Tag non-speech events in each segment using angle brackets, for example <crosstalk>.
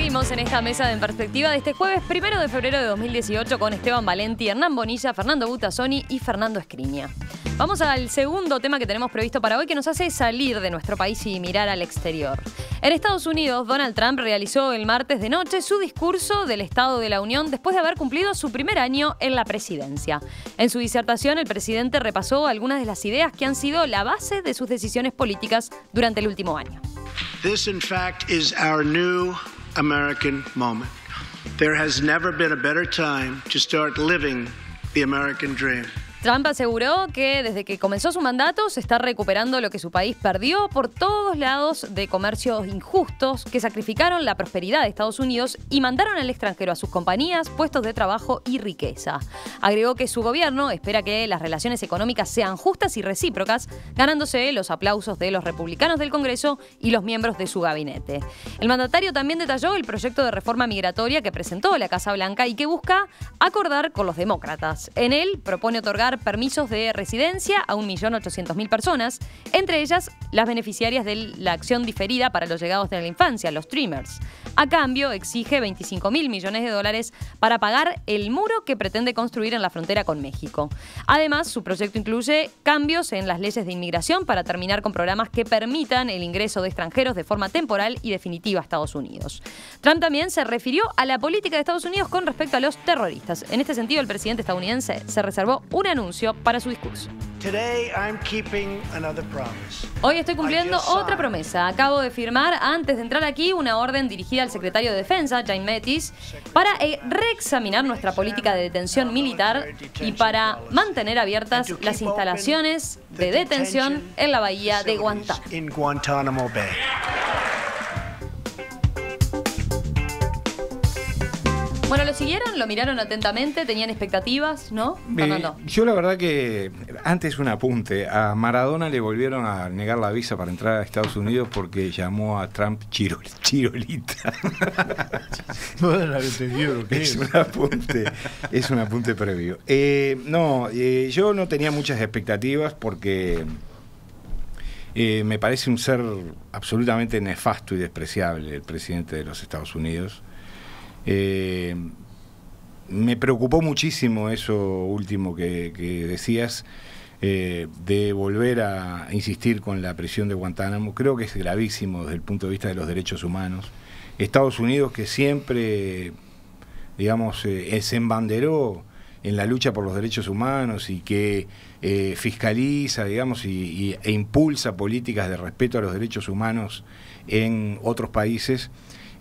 Seguimos en esta mesa de En Perspectiva de este jueves primero de febrero de 2018 con Esteban Valenti, Hernán Bonilla, Fernando Butasoni y Fernando Escriña. Vamos al segundo tema que tenemos previsto para hoy que nos hace salir de nuestro país y mirar al exterior. En Estados Unidos, Donald Trump realizó el martes de noche su discurso del Estado de la Unión después de haber cumplido su primer año en la presidencia. En su disertación, el presidente repasó algunas de las ideas que han sido la base de sus decisiones políticas durante el último año. American moment. There has never been a better time to start living the American dream. Trump aseguró que desde que comenzó su mandato se está recuperando lo que su país perdió por todos lados de comercios injustos que sacrificaron la prosperidad de Estados Unidos y mandaron al extranjero a sus compañías, puestos de trabajo y riqueza. Agregó que su gobierno espera que las relaciones económicas sean justas y recíprocas, ganándose los aplausos de los republicanos del Congreso y los miembros de su gabinete. El mandatario también detalló el proyecto de reforma migratoria que presentó la Casa Blanca y que busca acordar con los demócratas. En él propone otorgar permisos de residencia a 1.800.000 personas, entre ellas las beneficiarias de la acción diferida para los llegados de la infancia, los streamers. A cambio, exige 25 mil millones de dólares para pagar el muro que pretende construir en la frontera con México. Además, su proyecto incluye cambios en las leyes de inmigración para terminar con programas que permitan el ingreso de extranjeros de forma temporal y definitiva a Estados Unidos. Trump también se refirió a la política de Estados Unidos con respecto a los terroristas. En este sentido, el presidente estadounidense se reservó un anuncio para su discurso. Hoy estoy cumpliendo otra promesa. Acabo de firmar, antes de entrar aquí, una orden dirigida al secretario de Defensa, Jane Metis, para eh, reexaminar nuestra política de detención militar y para mantener abiertas las instalaciones de detención en la bahía de Guantánamo. Bueno, ¿lo siguieron? ¿Lo miraron atentamente? ¿Tenían expectativas? ¿No? yo la verdad que, antes un apunte, a Maradona le volvieron a negar la visa para entrar a Estados Unidos porque llamó a Trump chirolita. <laughs> es un apunte, es un apunte previo. Eh, no, eh, yo no tenía muchas expectativas porque... Eh, me parece un ser absolutamente nefasto y despreciable el presidente de los Estados Unidos. Eh, me preocupó muchísimo eso último que, decías, eh, de volver a insistir con la prisión de Guantánamo. Creo que es gravísimo desde el punto de vista de los derechos humanos. Estados Unidos que siempre, digamos, eh, se embanderó en la lucha por los derechos humanos y que fiscaliza, digamos, e impulsa políticas de respeto a los derechos humanos en otros países,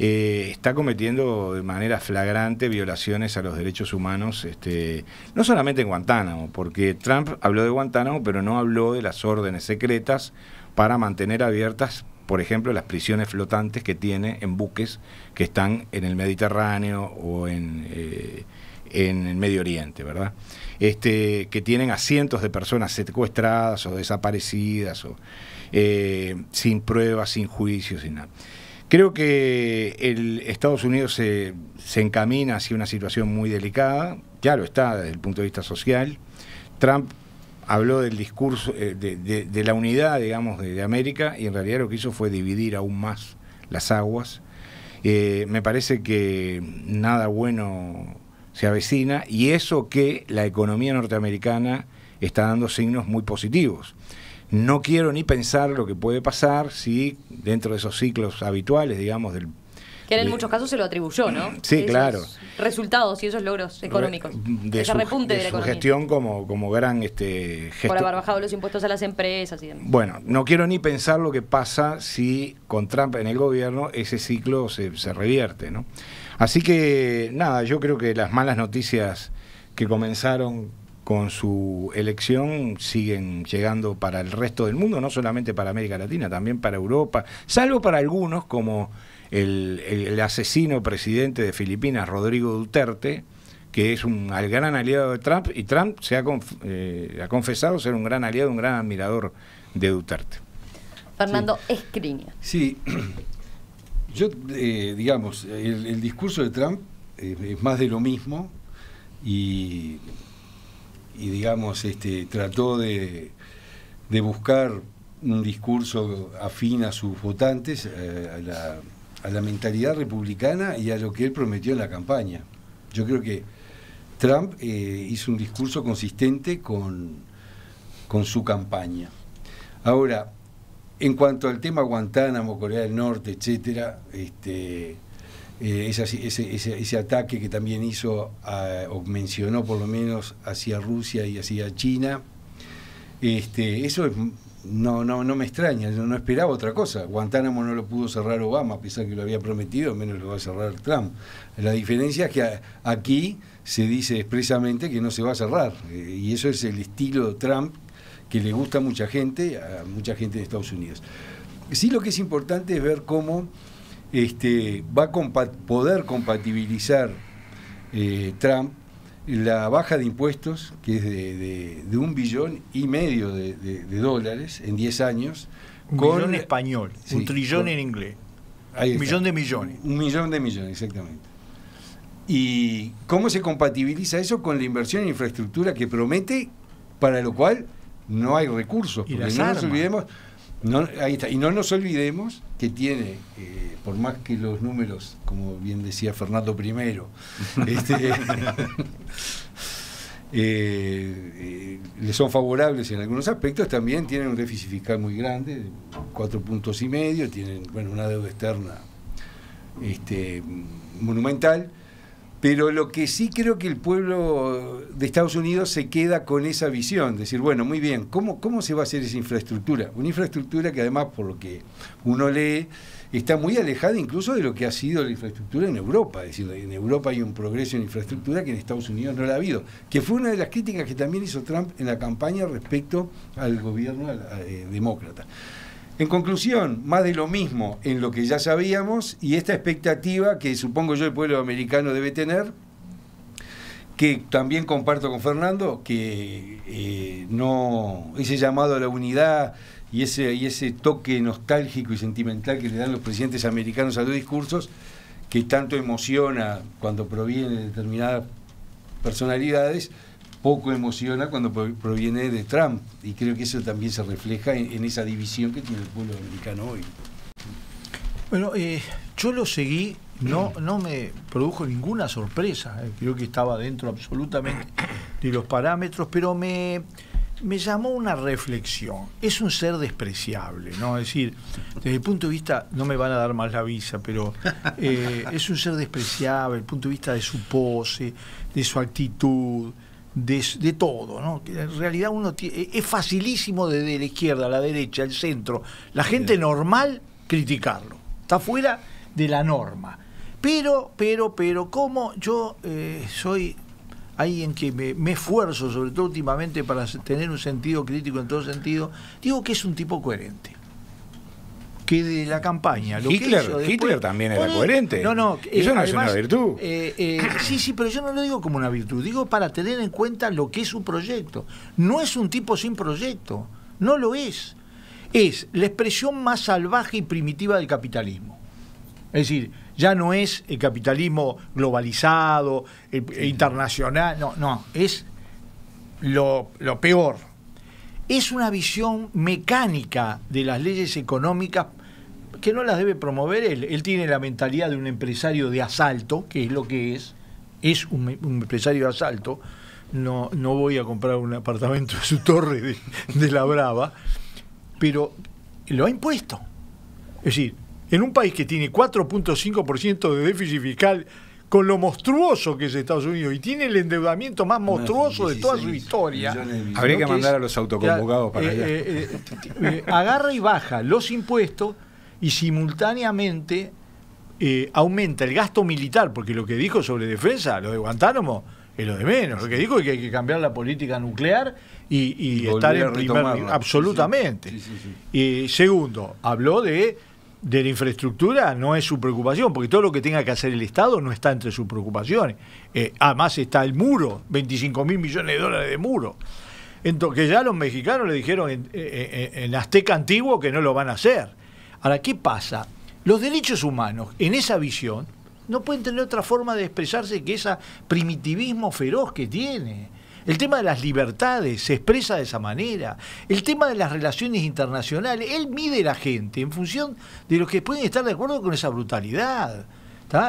eh, está cometiendo de manera flagrante violaciones a los derechos humanos, este, no solamente en Guantánamo, porque Trump habló de Guantánamo, pero no habló de las órdenes secretas para mantener abiertas, por ejemplo, las prisiones flotantes que tiene en buques que están en el Mediterráneo o en... Eh, el Medio Oriente, ¿verdad? Este, que tienen a cientos de personas secuestradas o desaparecidas, o, eh, sin pruebas, sin juicios, sin nada. Creo que el Estados Unidos se, se encamina hacia una situación muy delicada, ya lo está desde el punto de vista social. Trump habló del discurso, eh, de, de, la unidad, digamos, de, América, y en realidad lo que hizo fue dividir aún más las aguas. Eh, me parece que nada bueno se avecina, y eso que la economía norteamericana está dando signos muy positivos. No quiero ni pensar lo que puede pasar si dentro de esos ciclos habituales, digamos, del que en muchos casos se lo atribuyó, ¿no? Sí, claro. Resultados y esos logros económicos. De repunte de, gestión como, como gran este, Por haber bajado los impuestos a las empresas Bueno, no quiero ni pensar lo que pasa si con Trump en el gobierno ese ciclo se, se revierte, ¿no? Así que, nada, yo creo que las malas noticias que comenzaron con su elección siguen llegando para el resto del mundo, no solamente para América Latina, también para Europa, salvo para algunos como el, asesino presidente de Filipinas, Rodrigo Duterte, que es un gran aliado de Trump, y Trump se eh, ha, confesado ser un gran aliado, un gran admirador de Duterte. Fernando sí. Sí, <clears throat> yo, eh, digamos, el, discurso de Trump eh, es más de lo mismo y y digamos, este, trató de, buscar un discurso afín a sus votantes, eh, a, la, mentalidad republicana y a lo que él prometió en la campaña. Yo creo que Trump eh, hizo un discurso consistente con, con su campaña. Ahora, en cuanto al tema Guantánamo, Corea del Norte, etcétera, este, eh, ese, ataque que también hizo, o mencionó por lo menos, hacia Rusia y hacia China. Este, eso no, no, no me extraña, no esperaba otra cosa. Guantánamo no lo pudo cerrar Obama, a pesar que lo había prometido, menos lo va a cerrar Trump. La diferencia es que aquí se dice expresamente que no se va a cerrar, eh, y eso es el estilo de Trump que le gusta a mucha gente, a mucha gente de Estados Unidos. Sí lo que es importante es ver cómo este, va a poder compatibilizar eh, Trump la baja de impuestos, que es de, un billón y medio de, dólares en 10 años. Un con, billón español, un trillón en inglés. Un millón de millones. Un millón de millones, exactamente. ¿Y cómo se compatibiliza eso con la inversión en infraestructura que promete, para lo cual no hay recursos? Porque no nos olvidemos, y no nos olvidemos que tiene, eh, por más que los números, como bien decía Fernando I, <laughs> este, eh, eh, le son favorables en algunos aspectos, también tienen un déficit fiscal muy grande, cuatro puntos y medio, tienen una deuda externa este, monumental. Pero lo que sí creo que el pueblo de Estados Unidos se queda con esa visión, decir, bueno, muy bien, ¿cómo, cómo se va a hacer esa infraestructura? Una infraestructura que además, por lo que uno lee, está muy alejada incluso de lo que ha sido la infraestructura en Europa. Es decir, en Europa hay un progreso en infraestructura que en Estados Unidos no la ha habido. Que fue una de las críticas que también hizo Trump en la campaña respecto al gobierno eh, demócrata. En conclusión, más de lo mismo en lo que ya sabíamos y esta expectativa que supongo yo el pueblo americano debe tener, que también comparto con Fernando, que eh, no ese llamado a la unidad y y ese toque nostálgico y sentimental que le dan los presidentes americanos a los discursos, que tanto emociona cuando proviene de determinadas personalidades, poco emociona cuando proviene de Trump. Y creo que eso también se refleja en, esa división que tiene el pueblo americano hoy. Bueno, eh, yo lo seguí, no, no me produjo ninguna sorpresa, eh, creo que estaba dentro absolutamente <coughs> de los parámetros, pero me, me llamó una reflexión. Es un ser despreciable, ¿no? Es decir, desde el punto de vista, no me van a dar más la visa, pero eh, es un ser despreciable desde el punto de vista de su pose, de su actitud, de, de todo. ¿no? En realidad uno e-, es facilísimo desde la izquierda, a la derecha, el centro, la gente normal criticarlo. Está fuera de la norma. Pero, pero, pero, como yo eh, soy alguien que me, me, esfuerzo, sobre todo últimamente, para tener un sentido crítico en todo sentido, digo que es un tipo coherente que de la campaña. Hitler, también era coherente. No, eso no eh, es una virtud. Eh, eh, sí, sí, pero yo no lo digo como una virtud, digo para tener en cuenta lo que es un proyecto. No es un tipo sin proyecto, no lo es. Es la expresión más salvaje y primitiva del capitalismo. Es decir, ya no es el capitalismo globalizado, internacional, no, no, es lo peor es una visión mecánica de las leyes económicas que no las debe promover él. Él tiene la mentalidad de un empresario de asalto, que es lo que es, es un, empresario de asalto. No, no voy a comprar un apartamento en su torre de, la Brava, pero lo ha impuesto. Es decir, en un país que tiene 4.5% de déficit fiscal, con lo monstruoso que es Estados Unidos y tiene el endeudamiento más monstruoso de toda su historia. Habría que, mandar a los autoconvocados para eh, allá. Eh, eh, agarra y baja los impuestos y simultáneamente eh, aumenta el gasto militar, porque lo que dijo sobre defensa, lo de Guantánamo, es lo de menos. Lo que dijo es que hay que cambiar la política nuclear y, estar en primer lugar, Absolutamente. y segundo, habló de, de la infraestructura, no es su preocupación, porque todo lo que tenga que hacer el Estado no está entre sus preocupaciones. Eh, además está el muro, 25 mil millones de dólares de muro. Entonces, que ya los mexicanos le dijeron en, en Azteca Antiguo que no lo van a hacer. Ahora, ¿qué pasa? Los derechos humanos, en esa visión, no pueden tener otra forma de expresarse que ese primitivismo feroz que tiene. El tema de las libertades se expresa de esa manera. El tema de las relaciones internacionales, él mide la gente en función de los que pueden estar de acuerdo con esa brutalidad.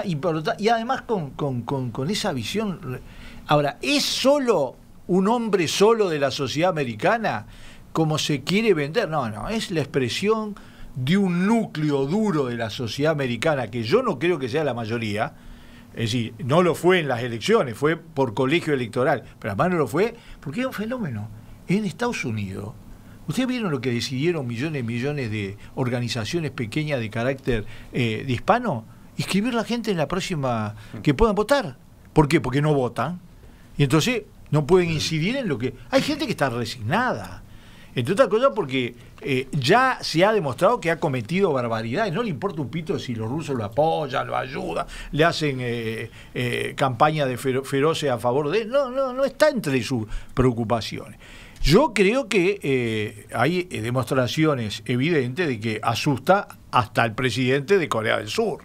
Y, y, además con, con, esa visión. Ahora, ¿es solo un hombre solo de la sociedad americana como se quiere vender? No, no, es la expresión de un núcleo duro de la sociedad americana, que yo no creo que sea la mayoría, es decir, no lo fue en las elecciones, fue por colegio electoral, pero además no lo fue porque es un fenómeno. En Estados Unidos, ustedes vieron lo que decidieron millones y millones de organizaciones pequeñas de carácter eh, hispano, inscribir la gente en la próxima que puedan votar. ¿Por qué? Porque no votan. Y entonces no pueden incidir en lo que... Hay gente que está resignada. Entre otras cosas porque eh, ya se ha demostrado que ha cometido barbaridades. No le importa un pito si los rusos lo apoyan, lo ayudan, le hacen eh, eh campaña de feroces a favor de él. No, no, no está entre sus preocupaciones. Yo creo que eh, hay demostraciones evidentes de que asusta hasta al presidente de Corea del Sur.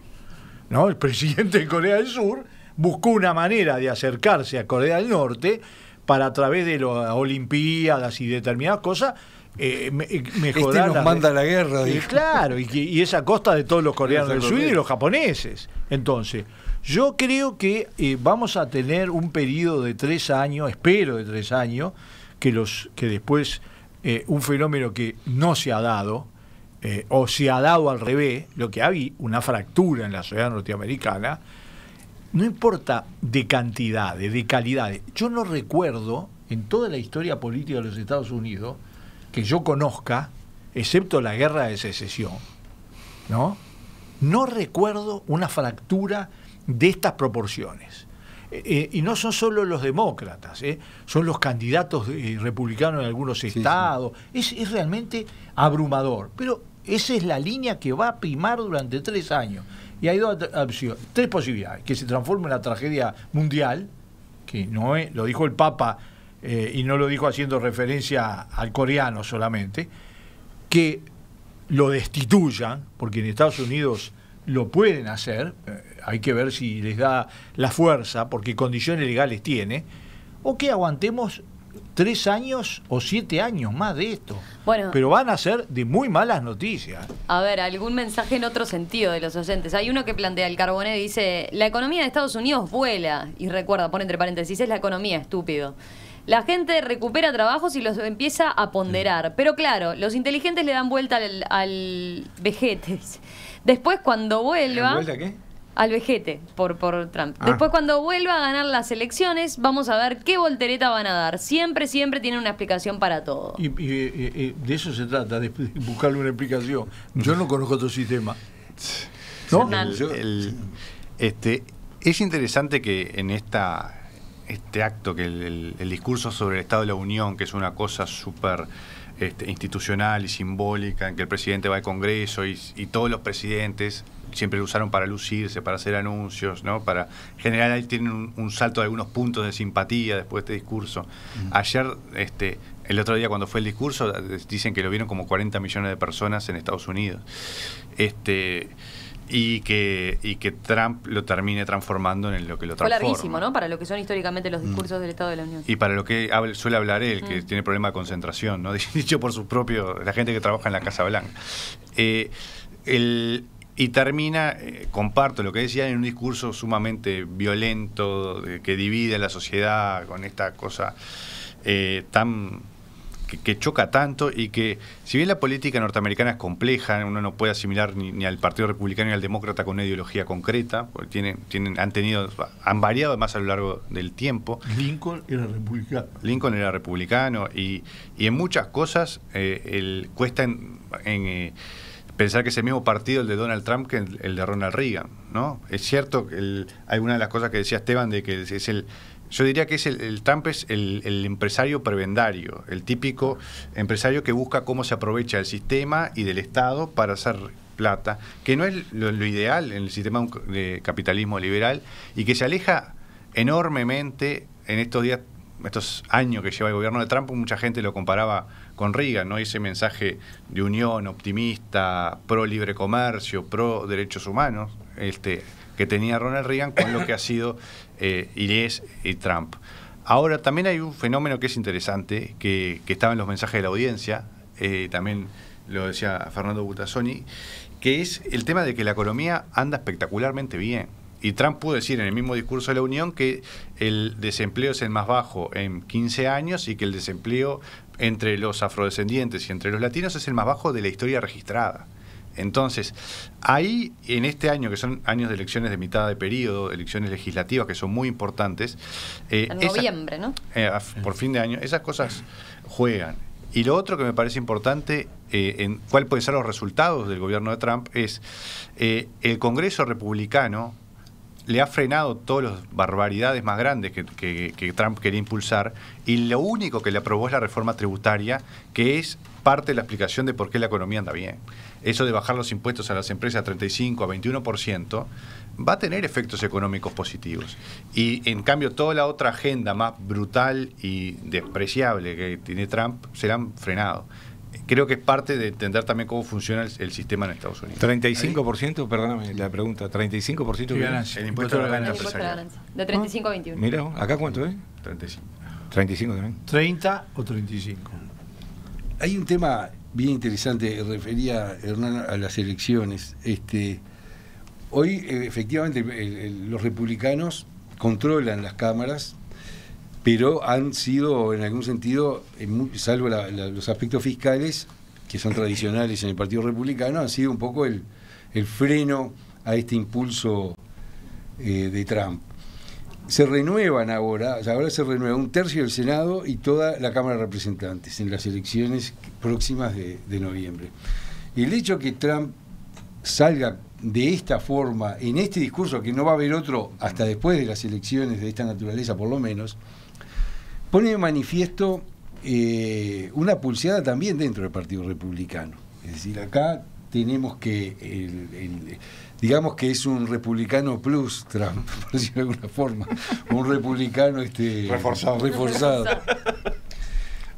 ¿no? El presidente de Corea del Sur buscó una manera de acercarse a Corea del Norte para a través de las Olimpiadas y determinadas cosas eh, eh mejorar. Este nos manda la guerra. y eh, claro, y, y esa costa de todos los coreanos del sur y los japoneses. Entonces, yo creo que eh, vamos a tener un periodo de tres años, espero de tres años, que, los, que después un fenómeno que no se ha dado, o se ha dado al revés, lo que había una fractura en la sociedad norteamericana, no importa de cantidades, de calidades. Yo no recuerdo en toda la historia política de los Estados Unidos que yo conozca, excepto la guerra de secesión, ¿no? No recuerdo una fractura de estas proporciones. Eh, eh, y no son solo los demócratas, ¿eh? son los candidatos republicanos en algunos estados. Es, realmente abrumador. Pero esa es la línea que va a primar durante tres años. Y hay dos ah, tres posibilidades. Que se transforme en una tragedia mundial, que no lo dijo el Papa eh, y no lo dijo haciendo referencia al coreano solamente, que lo destituyan, porque en Estados Unidos lo pueden hacer, eh, hay que ver si les da la fuerza, porque condiciones legales tiene, o que aguantemos tres años o siete años más de esto. Bueno, pero van a ser de muy malas noticias. A ver, algún mensaje en otro sentido de los oyentes. Hay uno que plantea el carboné, dice, la economía de Estados Unidos vuela, y recuerda, pone entre paréntesis, es la economía, estúpido. La gente recupera trabajos y los empieza a ponderar. Pero claro, los inteligentes le dan vuelta al, vejete. Después, cuando vuelva. ¿Vuelta qué? Al vejete, por, por Trump. Ah. Después, cuando vuelva a ganar las elecciones, vamos a ver qué voltereta van a dar. Siempre, siempre tiene una explicación para todo. Y, de eso se trata, de <laughs> buscarle una explicación. Yo no conozco otro sistema. ¿No? este, es interesante que en esta este acto, que el, discurso sobre el Estado de la Unión, que es una cosa súper este, institucional y simbólica, en que el presidente va al Congreso y, todos los presidentes siempre lo usaron para lucirse, para hacer anuncios, ¿no? Para generar ahí tienen un, salto de algunos puntos de simpatía después de este discurso. Ayer, este, el otro día cuando fue el discurso, dicen que lo vieron como 40 millones de personas en Estados Unidos. Este y que, y que Trump lo termine transformando en lo que lo transforma. Fue larguísimo, ¿no? Para lo que son históricamente los mm. discursos del Estado de la Unión. Y para lo que suele hablar él, que mm. tiene problema de concentración, ¿no? <laughs> Dicho por su propio, la gente que trabaja en la Casa Blanca. Eh, y termina, eh, comparto lo que decía, en un discurso sumamente violento, que divide a la sociedad con esta cosa eh, tan que, choca tanto y que, si bien la política norteamericana es compleja, uno no puede asimilar ni, al Partido Republicano ni al Demócrata con una ideología concreta, porque tienen, tienen, han tenido, han variado más a lo largo del tiempo. Lincoln era republicano. Lincoln era republicano y, en muchas cosas eh, cuesta en, eh, pensar que es el mismo partido el de Donald Trump que el, de Ronald Reagan, ¿no? Es cierto, que hay una de las cosas que decía Esteban de que es el yo diría que es el, Trump es el, empresario prebendario, el típico empresario que busca cómo se aprovecha del sistema y del Estado para hacer plata, que no es lo, ideal en el sistema de capitalismo liberal y que se aleja enormemente en estos días, estos años que lleva el gobierno de Trump, mucha gente lo comparaba con Riga, ¿no? Ese mensaje de unión optimista, pro libre comercio, pro derechos humanos, este que tenía Ronald Reagan con lo que ha sido eh, Irés y Trump. Ahora, también hay un fenómeno que es interesante, que, estaba en los mensajes de la audiencia, eh, también lo decía Fernando Butazzoni, que es el tema de que la economía anda espectacularmente bien. Y Trump pudo decir en el mismo discurso de la Unión que el desempleo es el más bajo en 15 años y que el desempleo entre los afrodescendientes y entre los latinos es el más bajo de la historia registrada. Entonces, ahí, en este año, que son años de elecciones de mitad de periodo, elecciones legislativas que son muy importantes. Eh, en noviembre, ¿no? Eh, por fin de año, esas cosas juegan. Y lo otro que me parece importante, eh, en cuál pueden ser los resultados del gobierno de Trump, es eh, el Congreso republicano le ha frenado todas las barbaridades más grandes que, Trump quería impulsar y lo único que le aprobó es la reforma tributaria, que es parte de la explicación de por qué la economía anda bien eso de bajar los impuestos a las empresas a 35, a 21%, va a tener efectos económicos positivos. Y en cambio, toda la otra agenda más brutal y despreciable que tiene Trump será frenado. Creo que es parte de entender también cómo funciona el, sistema en Estados Unidos. 35%, perdóname la pregunta, 35% El impuesto de la ganancia. De 35 ¿Ah? a 21. Mira, acá cuánto es? 35. 35 también. 30 o 35. Hay un tema bien interesante, refería Hernán a las elecciones. Este, hoy efectivamente los republicanos controlan las cámaras, pero han sido en algún sentido, salvo los aspectos fiscales, que son tradicionales en el Partido Republicano, han sido un poco el, freno a este impulso eh, de Trump se renuevan ahora, ahora se renueva un tercio del Senado y toda la Cámara de Representantes en las elecciones próximas de, noviembre. Y el hecho que Trump salga de esta forma, en este discurso, que no va a haber otro hasta después de las elecciones de esta naturaleza por lo menos, pone de manifiesto eh, una pulseada también dentro del Partido Republicano. Es decir, acá tenemos que digamos que es un republicano plus Trump, <laughs> por decirlo de alguna forma, un republicano este, reforzado. reforzado.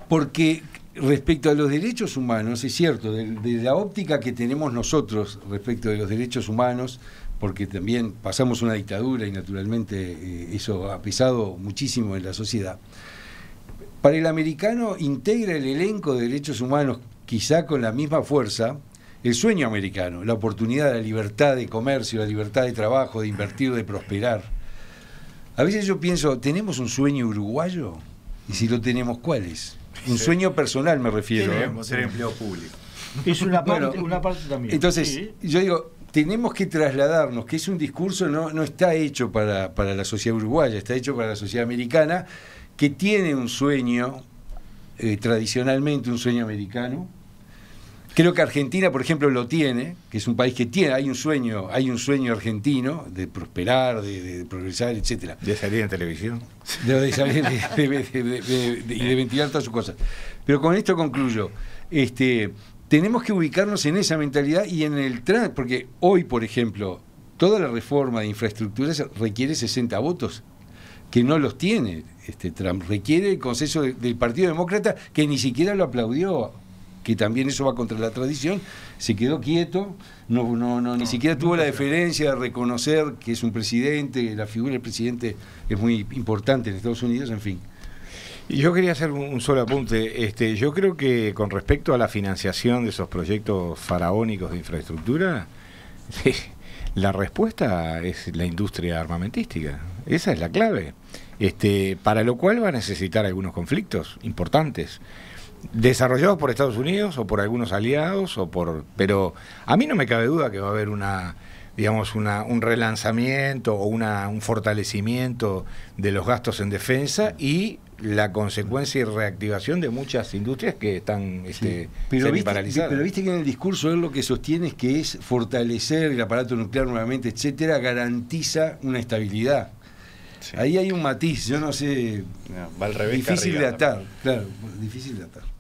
Porque respecto a los derechos humanos, es cierto, de, la óptica que tenemos nosotros respecto de los derechos humanos, porque también pasamos una dictadura y naturalmente eh, eso ha pesado muchísimo en la sociedad, para el americano integra el elenco de derechos humanos quizá con la misma fuerza el sueño americano, la oportunidad, la libertad de comercio, la libertad de trabajo, de invertir, de prosperar. A veces yo pienso, ¿tenemos un sueño uruguayo? Y si lo tenemos, ¿cuál es? Un sueño personal me refiero. Queremos ser empleo público. Es una parte, una parte también. Entonces, yo digo, tenemos que trasladarnos, que es un discurso, no, no está hecho para, para la sociedad uruguaya, está hecho para la sociedad americana, que tiene un sueño, eh, tradicionalmente un sueño americano, Creo que Argentina, por ejemplo, lo tiene, que es un país que tiene, hay un sueño, hay un sueño argentino de prosperar, de, progresar, etcétera. De salir en televisión. De, salir y de ventilar todas sus cosas. Pero con esto concluyo. Este, tenemos que ubicarnos en esa mentalidad y en el trans, porque hoy, por ejemplo, toda la reforma de infraestructuras requiere 60 votos que no los tiene este Trump. Requiere el consenso del Partido Demócrata que ni siquiera lo aplaudió que también eso va contra la tradición, se quedó quieto, no, ni siquiera tuvo la deferencia de reconocer que es un presidente, la figura del presidente es muy importante en Estados Unidos, en fin. Yo quería hacer un, solo apunte. Este, yo creo que con respecto a la financiación de esos proyectos faraónicos de infraestructura, <laughs> la respuesta es la industria armamentística. Esa es la clave. Este, para lo cual va a necesitar algunos conflictos importantes desarrollados por Estados Unidos o por algunos aliados o por pero a mí no me cabe duda que va a haber una digamos una, un relanzamiento o una, un fortalecimiento de los gastos en defensa y la consecuencia y reactivación de muchas industrias que están este, pero viste, Pero viste que en el discurso él lo que sostiene es que es fortalecer el aparato nuclear nuevamente, etcétera, garantiza una estabilidad. Ahí hay un matiz, yo no sé. va al revés difícil de atar, claro, difícil de atar.